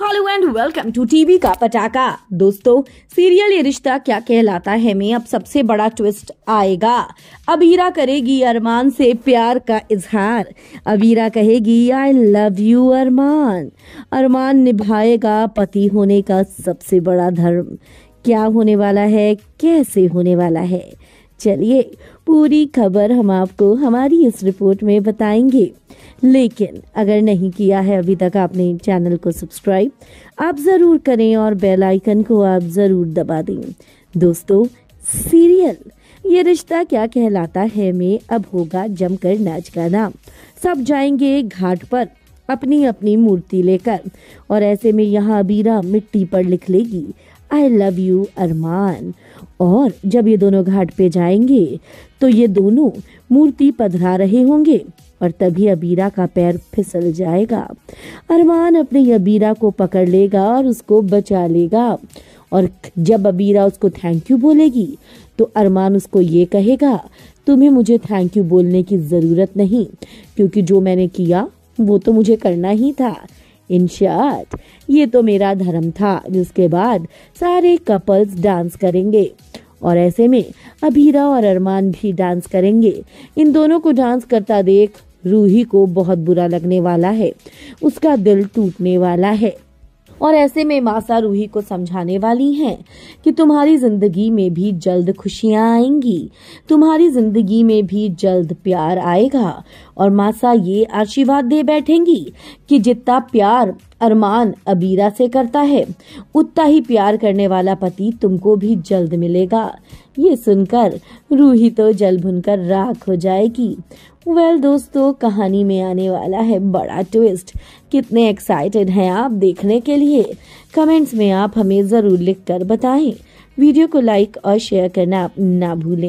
hello and welcome to TV का पटाका दोस्तों सीरियल ये रिश्ता क्या कहलाता है में अब सबसे बड़ा ट्विस्ट आएगा अबीरा करेगी अरमान से प्यार का इजहार अबीरा कहेगी आई लव यू अरमान अरमान निभाएगा पति होने का सबसे बड़ा धर्म क्या होने वाला है कैसे होने वाला है चलिए पूरी खबर हम आपको हमारी इस रिपोर्ट में बताएंगे लेकिन अगर नहीं किया है अभी तक आपने चैनल को सब्सक्राइब आप ज़रूर करें और बेल आइकन को आप ज़रूर दबा दें दोस्तों सीरियल ये रिश्ता क्या कहलाता है में अब होगा जमकर नाच का नाम सब जाएंगे घाट पर अपनी अपनी मूर्ति लेकर और ऐसे में यहाँ अबीरा मिट्टी पर लिख लेगी आई लव यू अरमान और जब ये दोनों घाट पे जाएंगे तो ये दोनों मूर्ति पधरा रहे होंगे और तभी अबीरा का पैर फिसल जाएगा अरमान अपने अबीरा को पकड़ लेगा और उसको बचा लेगा और जब अबीरा उसको थैंक यू बोलेगी तो अरमान उसको ये कहेगा तुम्हें मुझे थैंक यू बोलने की ज़रूरत नहीं क्योंकि जो मैंने किया वो तो मुझे करना ही था इन शर्ट ये तो मेरा धर्म था जिसके बाद सारे कपल्स डांस करेंगे और ऐसे में अभीरा और अरमान भी डांस करेंगे इन दोनों को डांस करता देख रूही को बहुत बुरा लगने वाला है उसका दिल टूटने वाला है और ऐसे में मासा रूही को समझाने वाली हैं कि तुम्हारी जिंदगी में भी जल्द खुशियां आएंगी तुम्हारी जिंदगी में भी जल्द प्यार आएगा और मासा ये आशीर्वाद दे बैठेंगी कि जितना प्यार अरमान अबीरा से करता है उतना ही प्यार करने वाला पति तुमको भी जल्द मिलेगा ये सुनकर रूही तो जल भुनकर राख हो जाएगी वेल well, दोस्तों कहानी में आने वाला है बड़ा ट्विस्ट कितने एक्साइटेड हैं आप देखने के लिए कमेंट्स में आप हमें ज़रूर लिखकर बताएं वीडियो को लाइक और शेयर करना ना भूलें